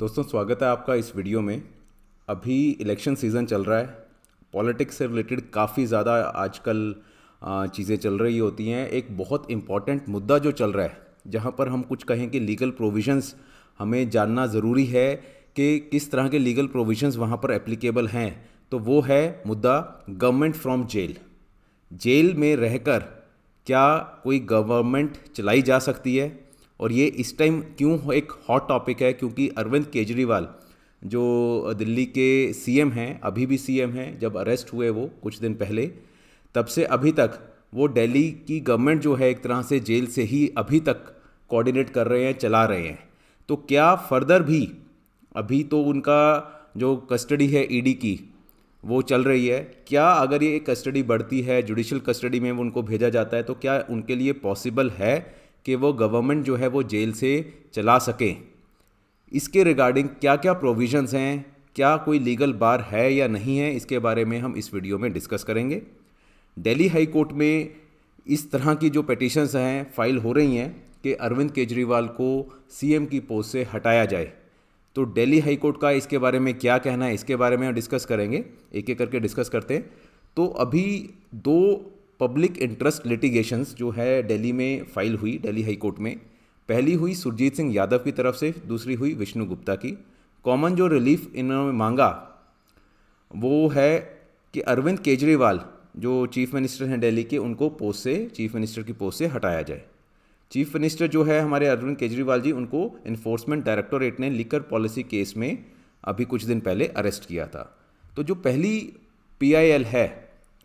दोस्तों स्वागत है आपका इस वीडियो में अभी इलेक्शन सीज़न चल रहा है पॉलिटिक्स से रिलेटेड काफ़ी ज़्यादा आजकल चीज़ें चल रही होती हैं एक बहुत इम्पॉर्टेंट मुद्दा जो चल रहा है जहाँ पर हम कुछ कहें कि लीगल प्रोविजंस हमें जानना ज़रूरी है कि किस तरह के लीगल प्रोविजंस वहाँ पर एप्लीकेबल हैं तो वो है मुद्दा गवर्नमेंट फ्रॉम जेल जेल में रहकर क्या कोई गवर्नमेंट चलाई जा सकती है और ये इस टाइम क्यों एक हॉट टॉपिक है क्योंकि अरविंद केजरीवाल जो दिल्ली के सीएम हैं अभी भी सीएम हैं जब अरेस्ट हुए वो कुछ दिन पहले तब से अभी तक वो दिल्ली की गवर्नमेंट जो है एक तरह से जेल से ही अभी तक कोऑर्डिनेट कर रहे हैं चला रहे हैं तो क्या फर्दर भी अभी तो उनका जो कस्टडी है ईडी e की वो चल रही है क्या अगर ये कस्टडी बढ़ती है जुडिशल कस्टडी में उनको भेजा जाता है तो क्या उनके लिए पॉसिबल है कि वो गवर्नमेंट जो है वो जेल से चला सके इसके रिगार्डिंग क्या क्या प्रोविजंस हैं क्या कोई लीगल बार है या नहीं है इसके बारे में हम इस वीडियो में डिस्कस करेंगे दिल्ली हाई कोर्ट में इस तरह की जो पटिशन्स हैं फाइल हो रही हैं कि अरविंद केजरीवाल को सीएम की पोस्ट से हटाया जाए तो दिल्ली हाई कोर्ट का इसके बारे में क्या कहना है इसके बारे में हम डिस्कस करेंगे एक एक करके डिस्कस करते हैं तो अभी दो पब्लिक इंटरेस्ट लिटिगेशंस जो है दिल्ली में फाइल हुई दिल्ली हाई कोर्ट में पहली हुई सुरजीत सिंह यादव की तरफ से दूसरी हुई विष्णु गुप्ता की कॉमन जो रिलीफ इन्होंने मांगा वो है कि अरविंद केजरीवाल जो चीफ मिनिस्टर हैं दिल्ली के उनको पोस्ट से चीफ मिनिस्टर की पोस्ट से हटाया जाए चीफ मिनिस्टर जो है हमारे अरविंद केजरीवाल जी उनको इन्फोर्समेंट डायरेक्टोरेट ने लिकर पॉलिसी केस में अभी कुछ दिन पहले अरेस्ट किया था तो जो पहली पीआईएल है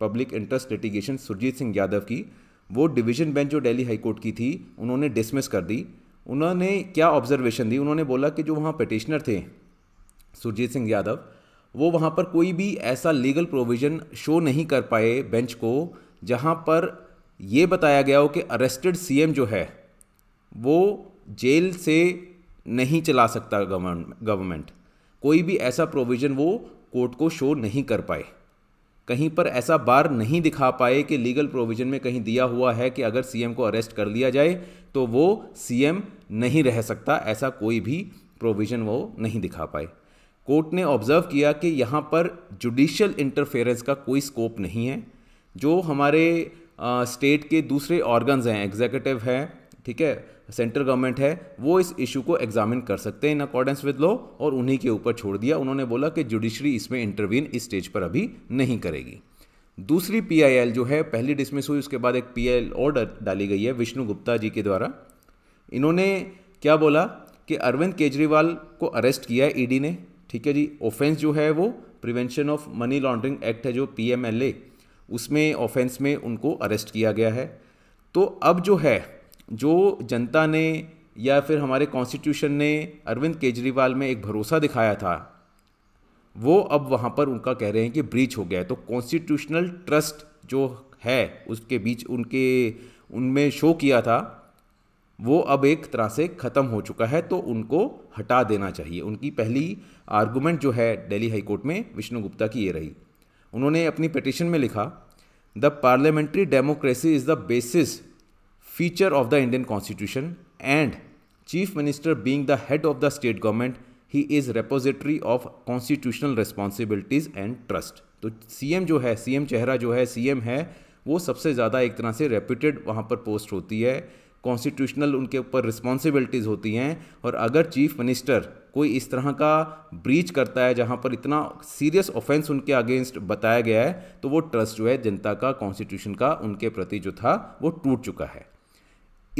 public interest litigation Surjeet Singh Yadav की वो डिवीजन बेंच जो हाई हाईकोर्ट की थी उन्होंने डिसमिस कर दी उन्होंने क्या ऑब्जर्वेशन दी उन्होंने बोला कि जो वहाँ पटिशनर थे सुरजीत सिंह यादव वो वहाँ पर कोई भी ऐसा लीगल प्रोविज़न शो नहीं कर पाए बेंच को जहाँ पर ये बताया गया हो कि अरेस्टेड सीएम जो है वो जेल से नहीं चला सकता गवर्नमेंट कोई भी ऐसा प्रोविज़न वो कोर्ट को शो नहीं कर पाए कहीं पर ऐसा बार नहीं दिखा पाए कि लीगल प्रोविजन में कहीं दिया हुआ है कि अगर सीएम को अरेस्ट कर लिया जाए तो वो सीएम नहीं रह सकता ऐसा कोई भी प्रोविजन वो नहीं दिखा पाए कोर्ट ने ऑब्जर्व किया कि यहाँ पर जुडिशल इंटरफेरेंस का कोई स्कोप नहीं है जो हमारे स्टेट के दूसरे ऑर्गन्स हैं एग्जीक्यूटिव हैं ठीक है सेंट्रल गवर्नमेंट है वो इस इशू को एग्जामिन कर सकते हैं इन अकॉर्डेंस विद लॉ और उन्हीं के ऊपर छोड़ दिया उन्होंने बोला कि जुडिशरी इसमें इंटरवीन इस स्टेज पर अभी नहीं करेगी दूसरी पीआईएल जो है पहली डिसमिस हुई उसके बाद एक पीआईएल ऑर्डर डाली गई है विष्णु गुप्ता जी के द्वारा इन्होंने क्या बोला कि अरविंद केजरीवाल को अरेस्ट किया है ईडी e ने ठीक है जी ऑफेंस जो है वो prevention of money laundering act है जो पीएमएलए उसमें ऑफेंस में उनको अरेस्ट किया गया है तो अब जो है जो जनता ने या फिर हमारे कॉन्स्टिट्यूशन ने अरविंद केजरीवाल में एक भरोसा दिखाया था वो अब वहाँ पर उनका कह रहे हैं कि ब्रीच हो गया है तो कॉन्स्टिट्यूशनल ट्रस्ट जो है उसके बीच उनके उनमें शो किया था वो अब एक तरह से ख़त्म हो चुका है तो उनको हटा देना चाहिए उनकी पहली आर्गूमेंट जो है दिल्ली हाई कोर्ट में विष्णु गुप्ता की ये रही उन्होंने अपनी पिटिशन में लिखा the parliamentary democracy is the basis feature of the Indian constitution and chief minister being the head of the state government he is repository of constitutional responsibilities and trust तो CM जो है CM चेहरा जो है CM है वो सबसे ज़्यादा एक तरह से रेप्यूटेड वहाँ पर पोस्ट होती है कॉन्स्टिट्यूशनल उनके ऊपर रिस्पॉन्सिबिलिटीज़ होती हैं और अगर चीफ मिनिस्टर कोई इस तरह का ब्रीच करता है जहाँ पर इतना सीरियस ऑफेंस उनके अगेंस्ट बताया गया है तो वो ट्रस्ट जो है जनता का कॉन्स्टिट्यूशन का उनके प्रति जो था वो टूट चुका है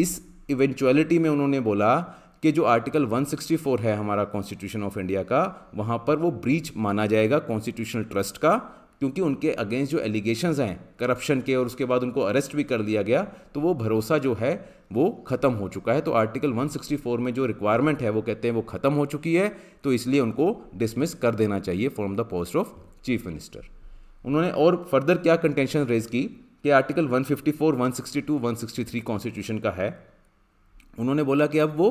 इस इवेंचुअलिटी में उन्होंने बोला कि जो आर्टिकल 164 है हमारा कॉन्स्टिट्यूशन ऑफ इंडिया का वहाँ पर वो ब्रीच माना जाएगा कॉन्स्टिट्यूशनल ट्रस्ट का क्योंकि उनके अगेंस्ट जो एलिगेशंस हैं करप्शन के और उसके बाद उनको अरेस्ट भी कर दिया गया तो वो भरोसा जो है वो ख़त्म हो चुका है तो आर्टिकल 164 में जो रिक्वायरमेंट है वो कहते हैं वो ख़त्म हो चुकी है तो इसलिए उनको डिसमिस कर देना चाहिए from the post of chief minister उन्होंने और फर्दर क्या कंटेंशन रेज की कि आर्टिकल 154, 162, 163 कॉन्स्टिट्यूशन का है उन्होंने बोला कि अब वो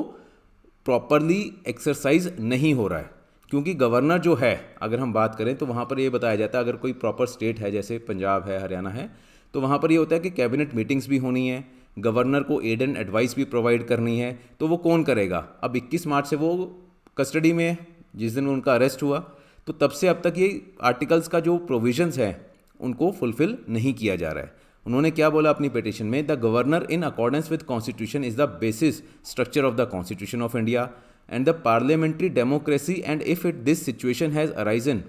प्रॉपरली एक्सरसाइज नहीं हो रहा है क्योंकि गवर्नर जो है अगर हम बात करें तो वहाँ पर ये बताया जाता है अगर कोई प्रॉपर स्टेट है जैसे पंजाब है हरियाणा है तो वहाँ पर ये होता है कि कैबिनेट मीटिंग्स भी होनी है गवर्नर को एड एंड एडवाइस भी प्रोवाइड करनी है तो वो कौन करेगा अब 21 मार्च से वो कस्टडी में है जिस दिन उनका अरेस्ट हुआ तो तब से अब तक ये आर्टिकल्स का जो प्रोविजंस हैं उनको फुलफिल नहीं किया जा रहा है उन्होंने क्या बोला अपनी पिटिशन में the governor in accordance with constitution is the basis structure of the constitution of India and the parliamentary democracy and if it this situation has arisen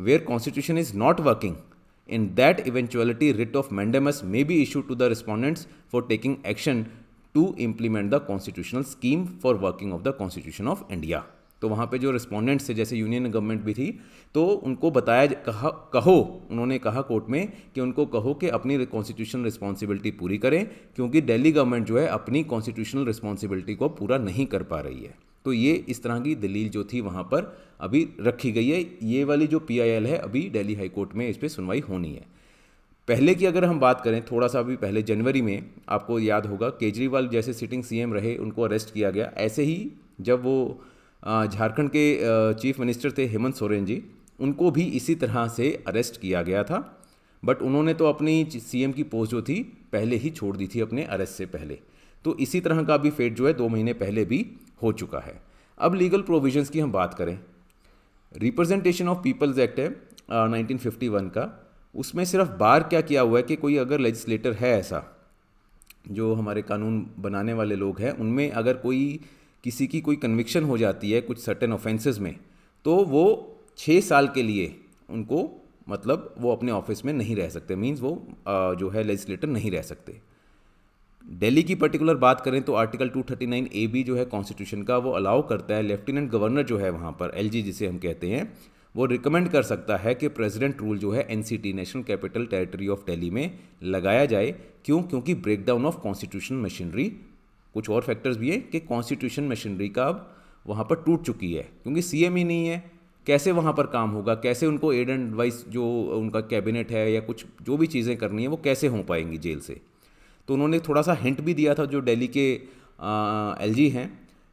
where constitution is not working in that eventuality writ of mandamus may be issue to the respondents for taking action to implement the constitutional scheme for working of the constitution of India तो वहाँ पे जो respondents थे जैसे union government भी थी तो उनको बताया कहा कहो उन्होंने कहा कोर्ट में कि उनको कहो कि अपनी कॉन्स्टिट्यूशनल रिस्पॉन्सिबिलिटी पूरी करें क्योंकि दिल्ली गवर्नमेंट जो है अपनी कॉन्स्टिट्यूशनल रिस्पॉन्सिबिलिटी को पूरा नहीं कर पा रही है तो ये इस तरह की दलील जो थी वहाँ पर अभी रखी गई है ये वाली जो पी है अभी हाई हाईकोर्ट में इस पर सुनवाई होनी है पहले की अगर हम बात करें थोड़ा सा अभी पहले जनवरी में आपको याद होगा केजरीवाल जैसे सिटिंग सीएम रहे उनको अरेस्ट किया गया ऐसे ही जब वो झारखंड के चीफ मिनिस्टर थे हेमंत सोरेन जी उनको भी इसी तरह से अरेस्ट किया गया था बट उन्होंने तो अपनी सीएम की पोस्ट जो थी पहले ही छोड़ दी थी अपने अरेस्ट से पहले तो इसी तरह का भी फेट जो है दो महीने पहले भी हो चुका है अब लीगल प्रोविजंस की हम बात करें रिप्रेजेंटेशन ऑफ पीपल्स एक्ट है नाइनटीन फिफ्टी वन का उसमें सिर्फ बार क्या किया हुआ है कि कोई अगर लेजिस्लेटर है ऐसा जो हमारे कानून बनाने वाले लोग हैं उनमें अगर कोई किसी की कोई कन्विक्शन हो जाती है कुछ सर्टेन ऑफेंसेस में तो वो छः साल के लिए उनको मतलब वो अपने ऑफिस में नहीं रह सकते मीन्स वो जो है लेजिस्लेटर नहीं रह सकते दिल्ली की पर्टिकुलर बात करें तो आर्टिकल 239 ए बी जो है कॉन्स्टिट्यूशन का वो अलाउ करता है लेफ्टिनेंट गवर्नर जो है वहाँ पर जी जिसे हम कहते हैं वो रिकमेंड कर सकता है कि प्रेजिडेंट रूल जो है टी national capital territory of Delhi में लगाया जाए क्यों क्योंकि ब्रेकडाउन ऑफ कॉन्स्टिट्यूशन मशीनरी कुछ और फैक्टर्स भी हैं कि कॉन्स्टिट्यूशन मशीनरी का अब वहाँ पर टूट चुकी है क्योंकि सी ही नहीं है कैसे वहाँ पर काम होगा कैसे उनको एड एंड वाइस जो उनका कैबिनेट है या कुछ जो भी चीज़ें करनी है वो कैसे हो पाएंगी जेल से तो उन्होंने थोड़ा सा हिंट भी दिया था जो दिल्ली के एल जी हैं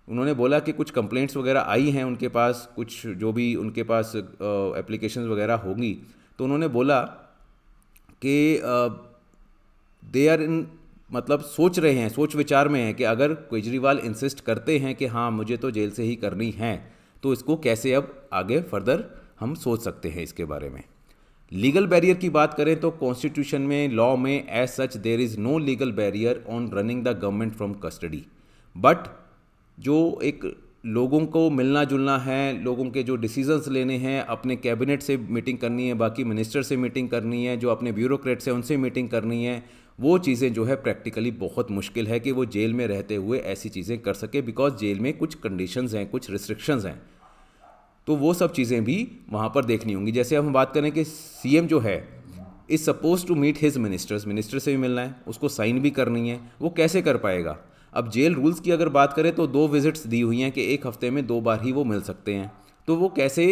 उन्होंने बोला कि कुछ कंप्लेंट्स वगैरह आई हैं उनके पास कुछ जो भी उनके पास एप्लीकेशन वगैरह होगी तो उन्होंने बोला कि दे आर इन मतलब सोच रहे हैं सोच विचार में हैं कि अगर केजरीवाल इंसिस्ट करते हैं कि हाँ मुझे तो जेल से ही करनी है तो इसको कैसे अब आगे फर्दर हम सोच सकते हैं इसके बारे में लीगल बैरियर की बात करें तो कॉन्स्टिट्यूशन में लॉ में as such there is no legal barrier on running the government from custody but जो एक लोगों को मिलना जुलना है लोगों के जो डिसीजंस लेने हैं अपने कैबिनेट से मीटिंग करनी है बाकी मिनिस्टर से मीटिंग करनी है जो अपने ब्यूरोक्रेट से उनसे मीटिंग करनी है वो चीज़ें जो है प्रैक्टिकली बहुत मुश्किल है कि वो जेल में रहते हुए ऐसी चीज़ें कर सके बिकॉज जेल में कुछ कंडीशंस हैं कुछ रिस्ट्रिक्शंस हैं तो वो सब चीज़ें भी वहाँ पर देखनी होंगी जैसे हम बात करें कि सी जो है is supposed to meet his ministers minister से भी मिलना है उसको साइन भी करनी है वो कैसे कर पाएगा अब जेल रूल्स की अगर बात करें तो दो विजिट्स दी हुई हैं कि एक हफ्ते में दो बार ही वो मिल सकते हैं तो वो कैसे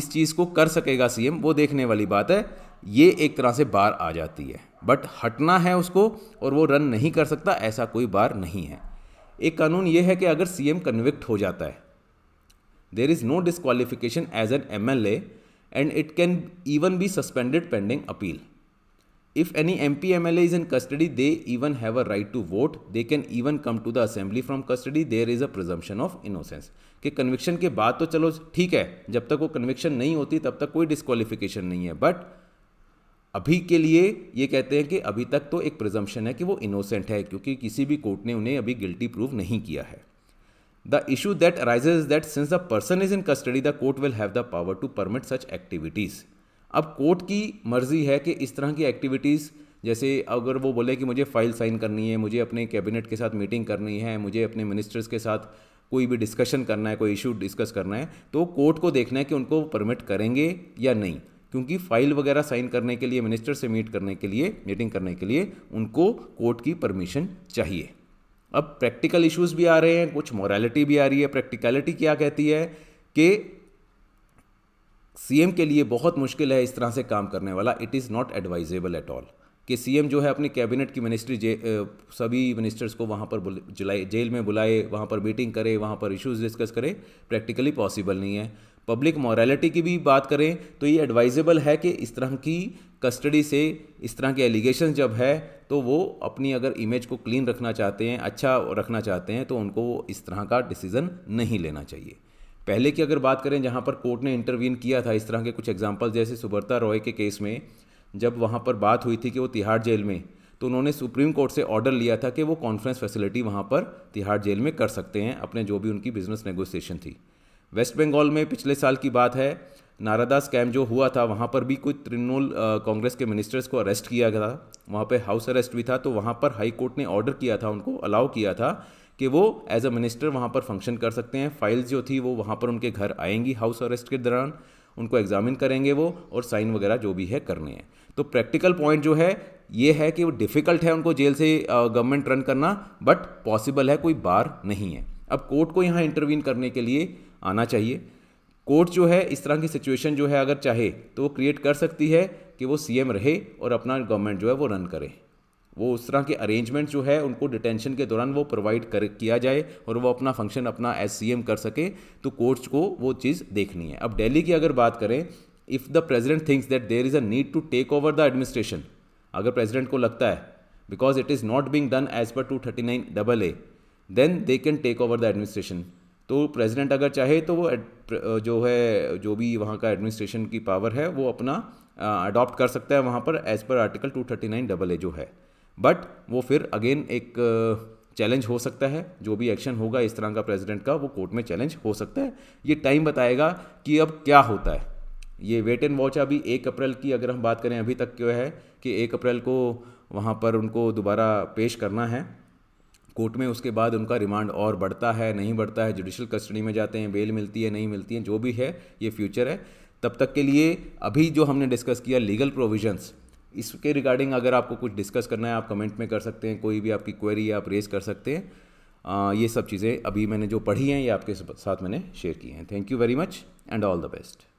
इस चीज़ को कर सकेगा सीएम वो देखने वाली बात है ये एक तरह से बार आ जाती है बट हटना है उसको और वो रन नहीं कर सकता ऐसा कोई बार नहीं है एक कानून ये है कि अगर एम कन्विक्ट हो जाता है there is no disqualification as an M L A and it can even be suspended pending appeal If any MP MLA is in custody, they even have a right to vote. They can even come to the assembly from custody. There is a presumption of innocence. कि conviction के बाद तो चलो ठीक है जब तक वो कन्विक्शन नहीं होती तब तक कोई डिसक्वालिफिकेशन नहीं है बट अभी के लिए ये कहते हैं कि अभी तक तो एक प्रिजम्पशन है कि वो इनोसेंट है क्योंकि किसी भी कोर्ट ने उन्हें अभी गिल्टी प्रूव नहीं किया है the issue that arises is that since the person is in custody the court will have the power to permit such activities अब कोर्ट की मर्जी है कि इस तरह की एक्टिविटीज़ जैसे अगर वो बोले कि मुझे फ़ाइल साइन करनी है मुझे अपने कैबिनेट के साथ मीटिंग करनी है मुझे अपने मिनिस्टर्स के साथ कोई भी डिस्कशन करना है कोई इशू डिस्कस करना है तो कोर्ट को देखना है कि उनको परमिट करेंगे या नहीं क्योंकि फाइल वगैरह साइन करने के लिए मिनिस्टर से मीट करने के लिए मीटिंग करने के लिए उनको कोर्ट की परमिशन चाहिए अब प्रैक्टिकल इश्यूज भी आ रहे हैं कुछ मॉरलिटी भी आ रही है प्रैक्टिकलिटी क्या कहती है कि सीएम के लिए बहुत मुश्किल है इस तरह से काम करने वाला it is not advisable at all कि सीएम जो है अपनी कैबिनेट की मिनिस्ट्री सभी मिनिस्टर्स को वहाँ पर जेल में बुलाए वहाँ पर मीटिंग करे वहाँ पर इश्यूज डिस्कस करे प्रैक्टिकली पॉसिबल नहीं है पब्लिक मॉरेलिटी की भी बात करें तो ये एडवाइजेबल है कि इस तरह की कस्टडी से इस तरह के एलिगेशन जब है तो वो अपनी अगर इमेज को क्लीन रखना चाहते हैं अच्छा रखना चाहते हैं तो उनको इस तरह का डिसीज़न नहीं लेना चाहिए पहले की अगर बात करें जहाँ पर कोर्ट ने इंटरवीन किया था इस तरह के कुछ एग्जाम्पल जैसे सुब्रता रॉय के केस में जब वहाँ पर बात हुई थी कि वो तिहाड़ जेल में तो उन्होंने सुप्रीम कोर्ट से ऑर्डर लिया था कि वो कॉन्फ्रेंस फैसिलिटी वहाँ पर तिहाड़ जेल में कर सकते हैं अपने जो भी उनकी बिजनेस नेगोशिएशन थी वेस्ट बंगाल में पिछले साल की बात है नारादा स्कैम जो हुआ था वहाँ पर भी कुछ तृणमूल कांग्रेस के मिनिस्टर्स को अरेस्ट किया था वहाँ पर हाउस अरेस्ट भी था तो वहाँ पर हाई कोर्ट ने ऑर्डर किया था उनको अलाउ किया था कि वो एज अ मिनिस्टर वहाँ पर फंक्शन कर सकते हैं फाइल्स जो थी वो वहाँ पर उनके घर आएंगी हाउस अरेस्ट के दौरान उनको एग्जामिन करेंगे वो और साइन वगैरह जो भी है करने हैं तो प्रैक्टिकल पॉइंट जो है ये है कि वो डिफ़िकल्ट है उनको जेल से गवर्नमेंट रन करना बट पॉसिबल है कोई बार नहीं है अब कोर्ट को यहाँ इंटरवीन करने के लिए आना चाहिए कोर्ट जो है इस तरह की सिचुएशन जो है अगर चाहे तो वो क्रिएट कर सकती है कि वो सीएम रहे और अपना गवर्नमेंट जो है वो रन करे वो उस तरह के अरेंजमेंट जो है उनको डिटेंशन के दौरान वो प्रोवाइड कर किया जाए और वो अपना फंक्शन अपना एज एम कर सके तो कोर्ट्स को वो चीज़ देखनी है अब दिल्ली की अगर बात करें if the president thinks that there is a need to take over the administration अगर प्रेजिडेंट को लगता है because it is not being done as per two thirty nine double A then they can take over the administration तो president अगर चाहे तो वो जो है जो भी वहाँ का एडमिनिस्ट्रेशन की पावर है वो अपना अडॉप्ट कर सकता है वहाँ पर as per article two thirty nine double A जो है बट वो फिर अगेन एक चैलेंज हो सकता है जो भी एक्शन होगा इस तरह का प्रेसिडेंट का वो कोर्ट में चैलेंज हो सकता है ये टाइम बताएगा कि अब क्या होता है ये वेट एंड वॉच अभी एक अप्रैल की अगर हम बात करें अभी तक क्यों है कि एक अप्रैल को वहाँ पर उनको दोबारा पेश करना है कोर्ट में उसके बाद उनका रिमांड और बढ़ता है नहीं बढ़ता है जुडिशल कस्टडी में जाते हैं बेल मिलती है नहीं मिलती है जो भी है ये फ्यूचर है तब तक के लिए अभी जो हमने डिस्कस किया लीगल प्रोविजंस इसके रिगार्डिंग अगर आपको कुछ डिस्कस करना है आप कमेंट में कर सकते हैं कोई भी आपकी क्वेरी आप रेज कर सकते हैं आ, ये सब चीज़ें अभी मैंने जो पढ़ी हैं ये आपके साथ मैंने शेयर की हैं thank you very much and all the best